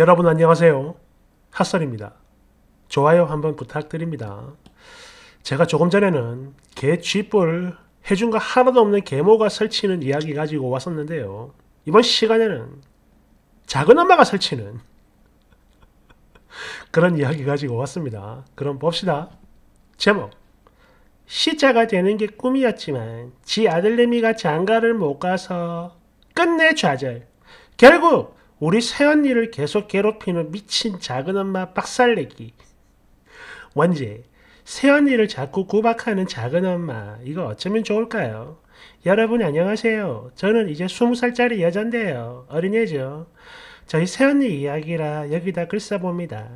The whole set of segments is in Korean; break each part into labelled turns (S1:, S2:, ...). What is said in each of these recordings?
S1: 여러분 안녕하세요. 핫설입니다. 좋아요 한번 부탁드립니다. 제가 조금 전에는 개 쥐뿔 해준 거 하나도 없는 개모가 설치는 이야기 가지고 왔었는데요. 이번 시간에는 작은 엄마가 설치는 그런 이야기 가지고 왔습니다. 그럼 봅시다. 제목 시자가 되는 게 꿈이었지만 지 아들내미가 장가를 못 가서 끝내 좌절 결국 우리 새언니를 계속 괴롭히는 미친 작은 엄마 빡살내기. 원제, 새언니를 자꾸 구박하는 작은 엄마, 이거 어쩌면 좋을까요? 여러분 안녕하세요. 저는 이제 20살짜리 여잔데요. 어린애죠. 저희 새언니 이야기라 여기다 글 써봅니다.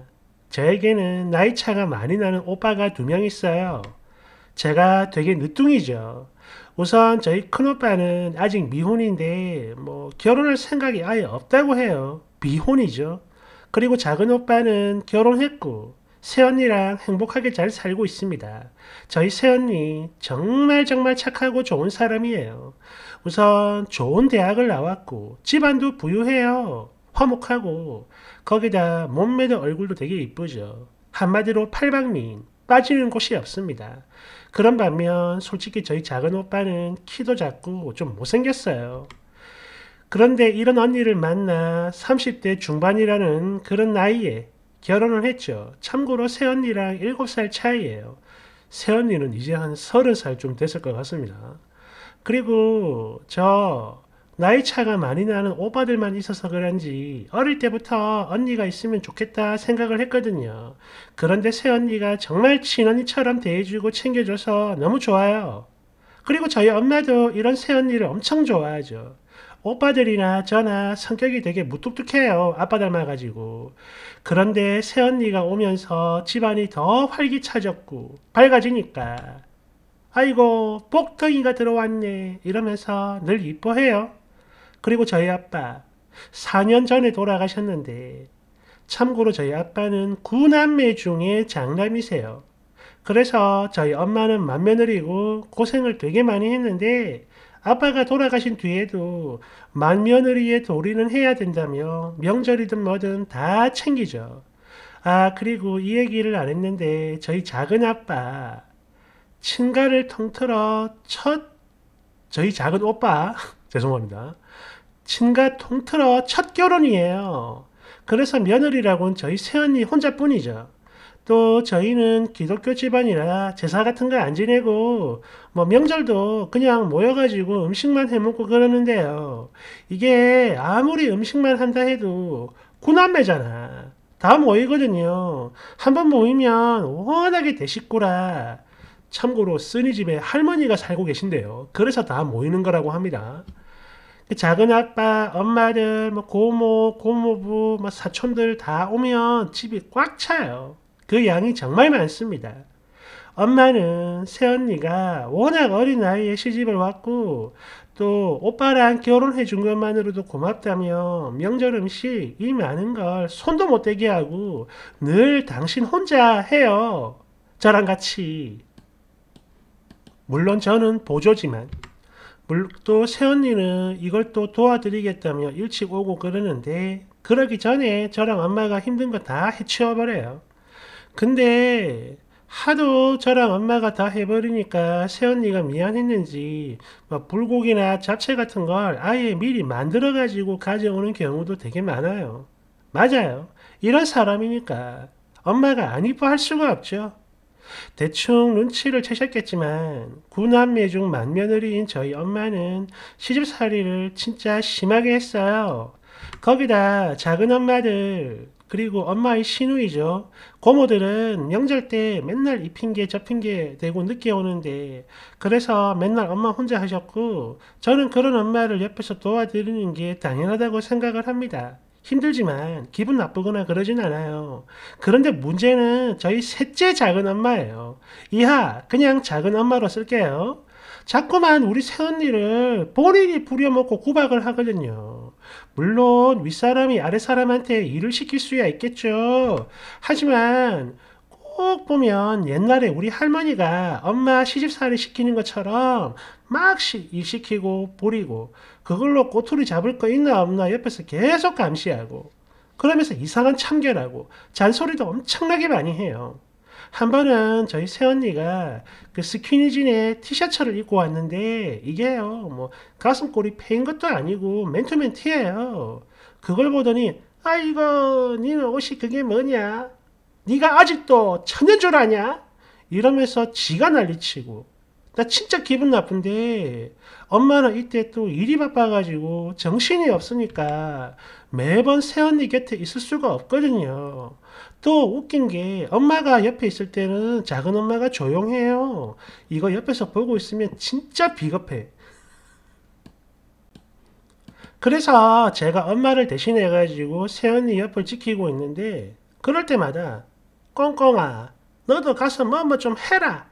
S1: 저에게는 나이 차가 많이 나는 오빠가 두 명 있어요. 제가 되게 늦둥이죠. 우선 저희 큰오빠는 아직 미혼인데 뭐 결혼할 생각이 아예 없다고 해요. 미혼이죠. 그리고 작은 오빠는 결혼했고 새언니랑 행복하게 잘 살고 있습니다. 저희 새언니 정말 정말 착하고 좋은 사람이에요. 우선 좋은 대학을 나왔고 집안도 부유해요. 화목하고 거기다 몸매도 얼굴도 되게 이쁘죠. 한마디로 팔방민 빠지는 곳이 없습니다. 그런 반면 솔직히 저희 작은 오빠는 키도 작고 뭐 좀 못생겼어요. 그런데 이런 언니를 만나 30대 중반이라는 그런 나이에 결혼을 했죠. 참고로 새언니랑 7살 차이에요 새언니는 이제 한 30살 좀 됐을 것 같습니다. 그리고 저 나이 차가 많이 나는 오빠들만 있어서 그런지 어릴 때부터 언니가 있으면 좋겠다 생각을 했거든요. 그런데 새언니가 정말 친언니처럼 대해주고 챙겨줘서 너무 좋아요. 그리고 저희 엄마도 이런 새언니를 엄청 좋아하죠. 오빠들이나 저나 성격이 되게 무뚝뚝해요. 아빠 닮아가지고. 그런데 새언니가 오면서 집안이 더 활기차졌고 밝아지니까 아이고 복덩이가 들어왔네 이러면서 늘 이뻐해요. 그리고 저희 아빠 4년 전에 돌아가셨는데 참고로 저희 아빠는 9남매 중에 장남이세요. 그래서 저희 엄마는 맏며느리고 고생을 되게 많이 했는데 아빠가 돌아가신 뒤에도 맏며느리의 도리는 해야 된다며 명절이든 뭐든 다 챙기죠. 아 그리고 이 얘기를 안 했는데 저희 작은 아빠 친가를 통틀어 첫 저희 작은 오빠 죄송합니다. 친가 통틀어 첫 결혼이에요. 그래서 며느리라고는 저희 새언니 혼자뿐이죠. 또 저희는 기독교 집안이라 제사 같은 거 안 지내고 뭐 명절도 그냥 모여가지고 음식만 해먹고 그러는데요. 이게 아무리 음식만 한다 해도 구남매잖아. 다 모이거든요. 한 번 모이면 워낙에 대식구라. 참고로 쓰니 집에 할머니가 살고 계신데요. 그래서 다 모이는 거라고 합니다. 그 작은 아빠, 엄마들, 뭐 고모, 고모부, 뭐 사촌들 다 오면 집이 꽉 차요. 그 양이 정말 많습니다. 엄마는 새언니가 워낙 어린 나이에 시집을 왔고 또 오빠랑 결혼해 준 것만으로도 고맙다며 명절 음식 이 많은 걸 손도 못 대게 하고 늘 당신 혼자 해요. 저랑 같이. 물론 저는 보조지만 물또 새언니는 이걸 또 도와드리겠다며 일찍 오고 그러는데 그러기 전에 저랑 엄마가 힘든 거 다 해치워버려요. 근데 하도 저랑 엄마가 다 해버리니까 새언니가 미안했는지 막 뭐 불고기나 잡채 같은 걸 아예 미리 만들어가지고 가져오는 경우도 되게 많아요. 맞아요. 이런 사람이니까 엄마가 안 이뻐할 수가 없죠. 대충 눈치를 채셨겠지만 구남매 중 만며느리인 저희 엄마는 시집살이를 진짜 심하게 했어요. 거기다 작은 엄마들 그리고 엄마의 시누이죠. 고모들은 명절 때 맨날 이 핑계 저 핑계 대고 늦게 오는데 그래서 맨날 엄마 혼자 하셨고 저는 그런 엄마를 옆에서 도와드리는 게 당연하다고 생각을 합니다. 힘들지만 기분 나쁘거나 그러진 않아요. 그런데 문제는 저희 셋째 작은 엄마예요. 이하 그냥 작은 엄마로 쓸게요. 자꾸만 우리 새언니를 본인이 부려먹고 구박을 하거든요. 물론 윗사람이 아랫사람한테 일을 시킬 수야 있겠죠. 하지만 꼭 보면 옛날에 우리 할머니가 엄마 시집살이 시키는 것처럼 막일 시키고 부리고 그걸로 꼬투리 잡을 거 있나 없나 옆에서 계속 감시하고 그러면서 이상한 참견하고 잔소리도 엄청나게 많이 해요. 한 번은 저희 새언니가 그 스키니진에 티셔츠를 입고 왔는데 이게요 뭐 가슴골이 패인 것도 아니고 맨투맨 티예요. 그걸 보더니 아이고 니는 옷이 그게 뭐냐? 네가 아직도 천연줄 아냐? 이러면서 지가 난리치고 나 진짜 기분 나쁜데 엄마는 이때 또 일이 바빠가지고 정신이 없으니까 매번 새언니 곁에 있을 수가 없거든요. 또 웃긴 게 엄마가 옆에 있을 때는 작은 엄마가 조용해요. 이거 옆에서 보고 있으면 진짜 비겁해. 그래서 제가 엄마를 대신해 가지고 새언니 옆을 지키고 있는데 그럴 때마다 꽁꽁아 너도 가서 뭐뭐 뭐 좀 해라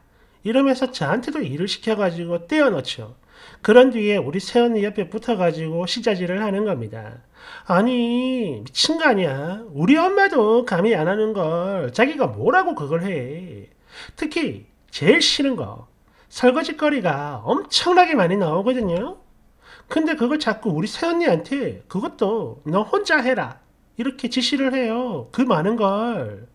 S1: 이러면서 저한테도 일을 시켜가지고 떼어놓죠. 그런 뒤에 우리 세연이 옆에 붙어가지고 시자질을 하는 겁니다. 아니 미친 거 아니야. 우리 엄마도 감히 안 하는 걸 자기가 뭐라고 그걸 해. 특히 제일 싫은 거 설거지거리가 엄청나게 많이 나오거든요. 근데 그걸 자꾸 우리 세언니한테 그것도 너 혼자 해라 이렇게 지시를 해요. 그 많은 걸.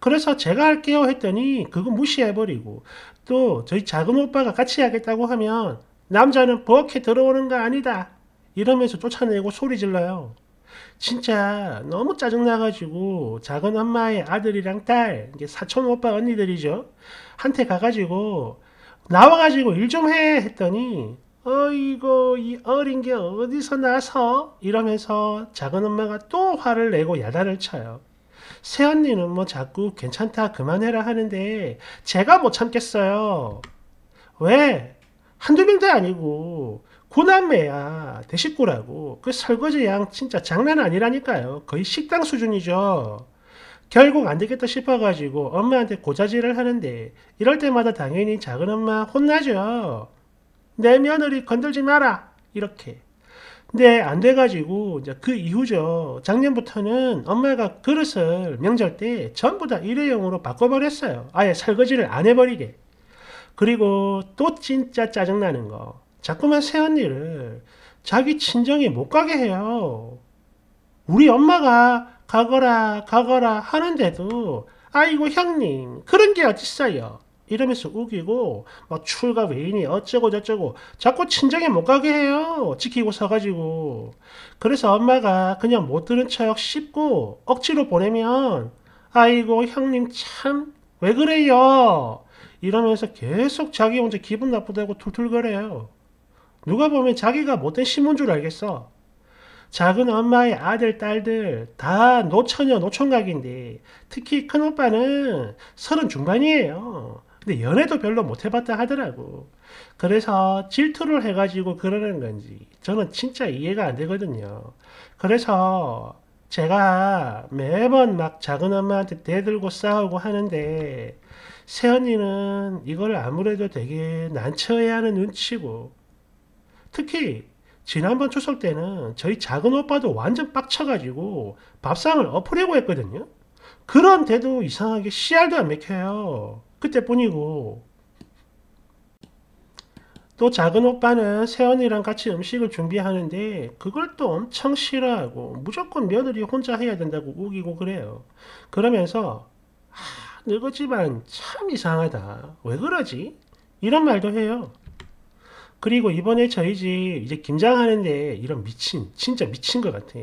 S1: 그래서 제가 할게요 했더니 그거 무시해버리고 또 저희 작은 오빠가 같이 하겠다고 하면 남자는 버럭해 들어오는 거 아니다 이러면서 쫓아내고 소리 질러요 진짜 너무 짜증나가지고 작은 엄마의 아들이랑 딸 사촌 오빠 언니들이죠 한테 가가지고 나와가지고 일 좀 해 했더니 어이고 이 어린 게 어디서 나서 이러면서 작은 엄마가 또 화를 내고 야단을 쳐요 새언니는 뭐 자꾸 괜찮다 그만해라 하는데 제가 못 참겠어요. 왜? 한두 명도 아니고 고남매야 대식구라고 그 설거지 양 진짜 장난 아니라니까요. 거의 식당 수준이죠. 결국 안 되겠다 싶어가지고 엄마한테 고자질을 하는데 이럴 때마다 당연히 작은 엄마 혼나죠. 내 며느리 건들지 마라 이렇게 근데 안 돼가지고 이제 그 이후죠. 작년부터는 엄마가 그릇을 명절 때 전부 다 일회용으로 바꿔버렸어요. 아예 설거지를 안 해버리게. 그리고 또 진짜 짜증나는 거. 자꾸만 새언니를 자기 친정에 못 가게 해요. 우리 엄마가 가거라 가거라 하는데도 아이고 형님 그런 게 어딨어요. 이러면서 우기고 막 뭐 출가 외인이 어쩌고 저쩌고 자꾸 친정에 못 가게 해요. 지키고 서가지고. 그래서 엄마가 그냥 못 들은 척 씹고 억지로 보내면 아이고 형님 참 왜 그래요? 이러면서 계속 자기 혼자 기분 나쁘다고 툴툴거려요. 누가 보면 자기가 못된 신문 줄 알겠어. 작은 엄마의 아들, 딸들 다 노처녀, 노총각인데 특히 큰 오빠는 서른 중반이에요. 근데 연애도 별로 못 해봤다 하더라고. 그래서 질투를 해가지고 그러는 건지 저는 진짜 이해가 안 되거든요. 그래서 제가 매번 막 작은 엄마한테 대들고 싸우고 하는데 새언니는 이걸 아무래도 되게 난처해하는 눈치고 특히 지난번 추석 때는 저희 작은 오빠도 완전 빡쳐가지고 밥상을 엎으려고 했거든요. 그런데도 이상하게 씨알도 안 맥혀요. 그때뿐이고 또 작은 오빠는 새언니랑 같이 음식을 준비하는데 그걸 또 엄청 싫어하고 무조건 며느리 혼자 해야 된다고 우기고 그래요. 그러면서 아, 늙었지만 참 이상하다. 왜 그러지? 이런 말도 해요. 그리고 이번에 저희 집 이제 김장하는데 이런 미친 진짜 미친 것 같아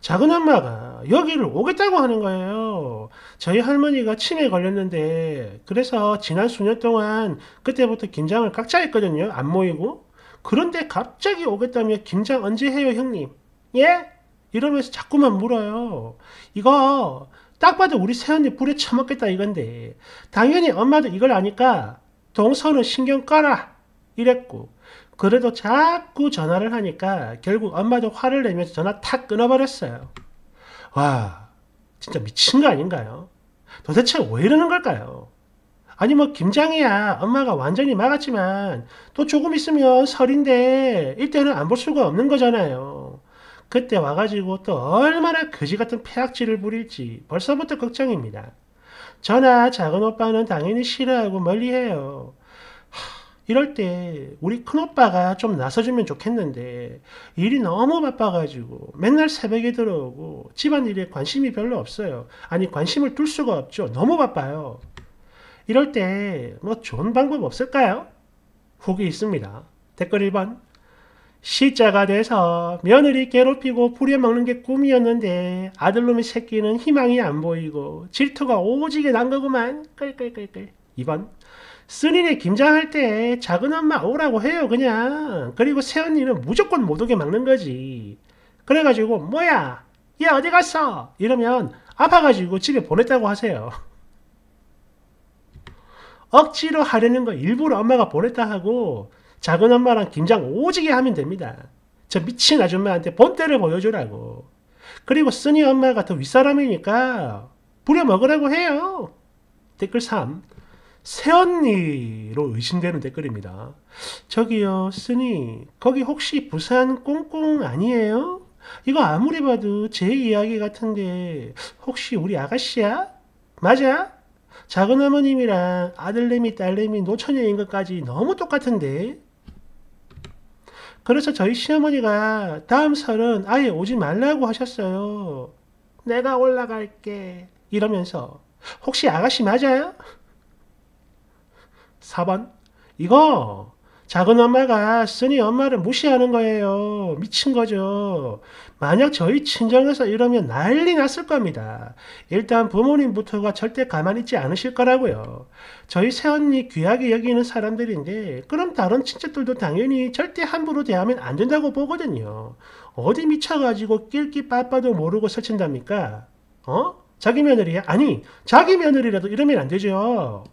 S1: 작은 엄마가 여기를 오겠다고 하는 거예요 저희 할머니가 치매에 걸렸는데 그래서 지난 수년 동안 그때부터 김장을 각자 했거든요 안 모이고 그런데 갑자기 오겠다며 김장 언제 해요 형님 예? 이러면서 자꾸만 물어요 이거 딱 봐도 우리 새언니 불에 처먹겠다 이건데 당연히 엄마도 이걸 아니까 동서는 신경 꺼라 이랬고 그래도 자꾸 전화를 하니까 결국 엄마도 화를 내면서 전화 탁 끊어버렸어요. 와, 진짜 미친 거 아닌가요? 도대체 왜 이러는 걸까요? 아니 뭐 김장이야 엄마가 완전히 막았지만 또 조금 있으면 설인데 이때는 안 볼 수가 없는 거잖아요. 그때 와가지고 또 얼마나 그지같은 폐악질을 부릴지 벌써부터 걱정입니다. 저나 작은 오빠는 당연히 싫어하고 멀리해요. 이럴 때 우리 큰오빠가 좀 나서주면 좋겠는데 일이 너무 바빠가지고 맨날 새벽에 들어오고 집안일에 관심이 별로 없어요. 아니 관심을 둘 수가 없죠. 너무 바빠요. 이럴 때 뭐 좋은 방법 없을까요? 후기 있습니다. 댓글 1번 시자가 돼서 며느리 괴롭히고 부려먹는 게 꿈이었는데 아들놈의 새끼는 희망이 안 보이고 질투가 오지게 난 거구만. 끌끌끌끌 2번 쓰니네 김장할 때 작은 엄마 오라고 해요 그냥 그리고 새언니는 무조건 못 오게 막는 거지 그래가지고 뭐야 얘 어디 갔어 이러면 아파가지고 집에 보냈다고 하세요 억지로 하려는 거 일부러 엄마가 보냈다 하고 작은 엄마랑 김장 오지게 하면 됩니다 저 미친 아줌마한테 본때를 보여주라고 그리고 쓰니 엄마가 더 윗사람이니까 부려먹으라고 해요 댓글 3 새언니로 의심되는 댓글입니다. 저기요, 쓰니, 거기 혹시 부산 꽁꽁 아니에요? 이거 아무리 봐도 제 이야기 같은데, 혹시 우리 아가씨야? 맞아? 작은 어머님이랑 아들내미, 딸내미, 노처녀인 것까지 너무 똑같은데? 그래서 저희 시어머니가 다음 설은 아예 오지 말라고 하셨어요. 내가 올라갈게. 이러면서, 혹시 아가씨 맞아요? 4번. 이거 작은 엄마가 쓰니 엄마를 무시하는 거예요. 미친 거죠. 만약 저희 친정에서 이러면 난리 났을 겁니다. 일단 부모님부터가 절대 가만히 있지 않으실 거라고요. 저희 새언니 귀하게 여기는 사람들인데 그럼 다른 친척들도 당연히 절대 함부로 대하면 안 된다고 보거든요. 어디 미쳐가지고 낄끼 빠빠도 모르고 설친답니까? 어? 자기 며느리야? 아니 자기 며느리라도 이러면 안 되죠.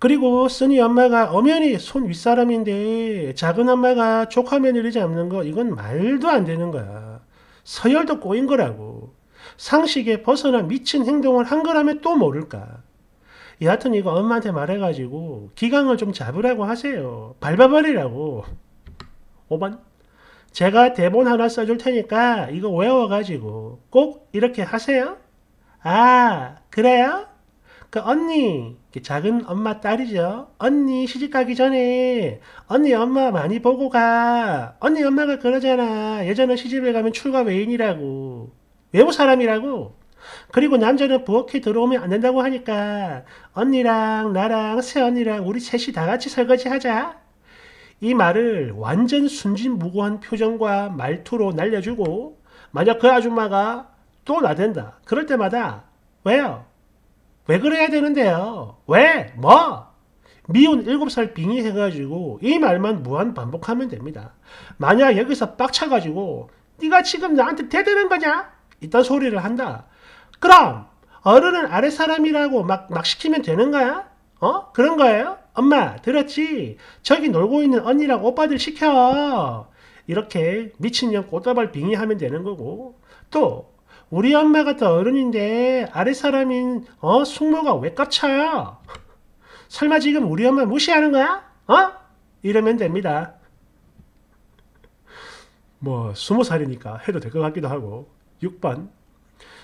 S1: 그리고 쓰니 엄마가 엄연히 손 윗사람인데 작은 엄마가 조카 며느리 잡는 거 이건 말도 안 되는 거야. 서열도 꼬인 거라고. 상식에 벗어나 미친 행동을 한 거라면 또 모를까. 여하튼 이거 엄마한테 말해가지고 기강을 좀 잡으라고 하세요. 밟아버리라고. 5번. 제가 대본 하나 써줄 테니까 이거 외워가지고 꼭 이렇게 하세요. 아, 그래요? 그 언니, 그 작은 엄마 딸이죠. 언니 시집 가기 전에 언니 엄마 많이 보고 가. 언니 엄마가 그러잖아. 예전에 시집을 가면 출가 외인이라고. 외부 사람이라고. 그리고 남자는 부엌에 들어오면 안 된다고 하니까 언니랑 나랑 새언니랑 우리 셋이 다 같이 설거지 하자. 이 말을 완전 순진무구한 표정과 말투로 날려주고 만약 그 아줌마가 또 나댄다. 그럴 때마다 왜요? 왜 그래야 되는데요? 왜? 뭐? 미운 7살 빙의 해가지고 이 말만 무한 반복하면 됩니다. 만약 여기서 빡쳐가지고 네가 지금 나한테 대드는 거냐? 이딴 소리를 한다. 그럼 어른은 아랫사람이라고 막, 막 시키면 되는 거야? 어? 그런 거예요? 엄마 들었지? 저기 놀고 있는 언니랑 오빠들 시켜. 이렇게 미친년 꽃다발 빙의하면 되는 거고 또 우리 엄마가 더 어른인데 아랫사람인 어 숙모가 왜 깝쳐요? 설마 지금 우리 엄마 무시하는 거야? 어? 이러면 됩니다. 뭐 스무 살이니까 해도 될 것 같기도 하고 6번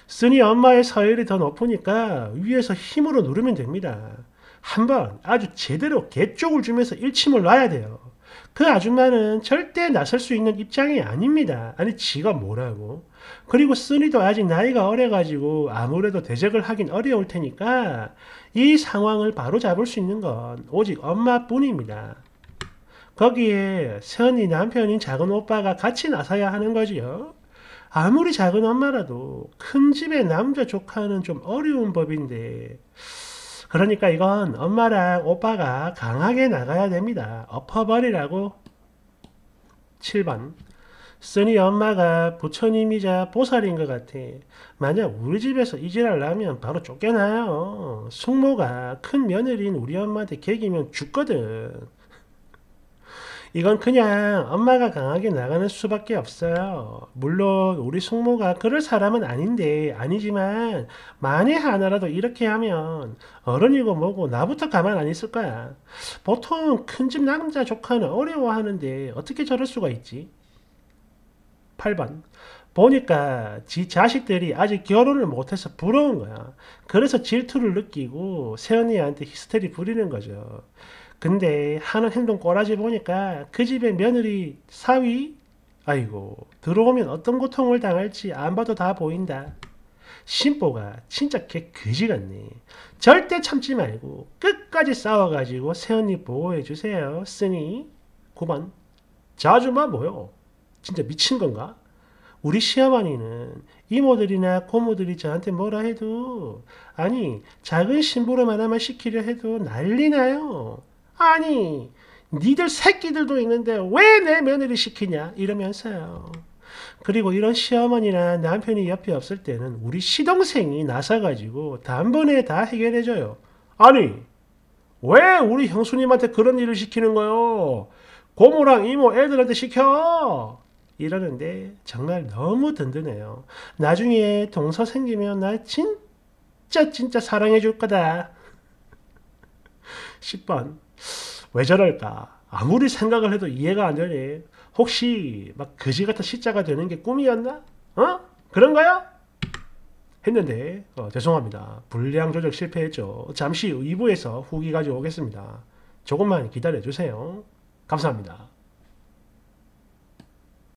S1: 쓰니 엄마의 서열이 더 높으니까 위에서 힘으로 누르면 됩니다. 한 번 아주 제대로 개쪽을 주면서 일침을 놔야 돼요. 그 아줌마는 절대 나설 수 있는 입장이 아닙니다. 아니 지가 뭐라고. 그리고 쓰니도 아직 나이가 어려가지고 아무래도 대적을 하긴 어려울 테니까 이 상황을 바로 잡을 수 있는 건 오직 엄마뿐입니다. 거기에 선이 남편인 작은 오빠가 같이 나서야 하는 거지요. 아무리 작은 엄마라도 큰 집의 남자 조카는 좀 어려운 법인데 그러니까 이건 엄마랑 오빠가 강하게 나가야 됩니다. 엎어버리라고. 7번 쓰니 엄마가 부처님이자 보살인 것 같아. 만약 우리 집에서 이 지랄 나면 바로 쫓겨나요. 숙모가 큰 며느리인 우리 엄마한테 개기면 죽거든. 이건 그냥 엄마가 강하게 나가는 수밖에 없어요. 물론 우리 숙모가 그럴 사람은 아닌데 아니지만 만에 하나라도 이렇게 하면 어른이고 뭐고 나부터 가만 안 있을 거야. 보통 큰집 남자 조카는 어려워하는데 어떻게 저럴 수가 있지? 8번 보니까 지 자식들이 아직 결혼을 못해서 부러운 거야. 그래서 질투를 느끼고 새언니한테 히스테리 부리는 거죠. 근데 하는 행동 꼬라지 보니까 그 집의 며느리 사위 아이고 들어오면 어떤 고통을 당할지 안 봐도 다 보인다. 신보가 진짜 개 그지 같네. 절대 참지 말고 끝까지 싸워가지고 새언니 보호해주세요. 쓰니 9번 자주만 뭐요? 진짜 미친 건가? 우리 시어머니는 이모들이나 고모들이 저한테 뭐라 해도 아니 작은 심부름 하나 시키려 해도 난리나요. 아니 니들 새끼들도 있는데 왜 내 며느리 시키냐 이러면서요. 그리고 이런 시어머니나 남편이 옆에 없을 때는 우리 시동생이 나서가지고 단번에 다 해결해줘요. 아니 왜 우리 형수님한테 그런 일을 시키는 거요? 고모랑 이모 애들한테 시켜! 이러는데 정말 너무 든든해요. 나중에 동서 생기면 나 진짜 진짜 사랑해줄 거다. 10번 왜 저럴까? 아무리 생각을 해도 이해가 안 되네. 혹시 막 거지 같은 시자가 되는 게 꿈이었나? 어? 그런가요? 했는데 어, 죄송합니다. 불량 조작 실패했죠. 잠시 2부에서 후기 가져오겠습니다. 조금만 기다려주세요. 감사합니다.